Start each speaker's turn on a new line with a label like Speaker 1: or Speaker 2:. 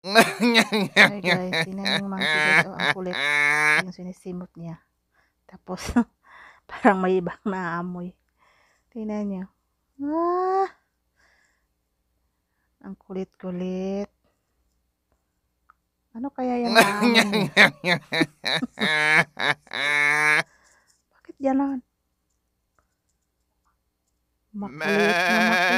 Speaker 1: Hi guys, tinan yung mga parang may ibang amoy. Tingnan niyo. Ah! Ang kulit-kulit.
Speaker 2: Ano kaya
Speaker 3: yan
Speaker 4: Bakit yan Makulit na makulit.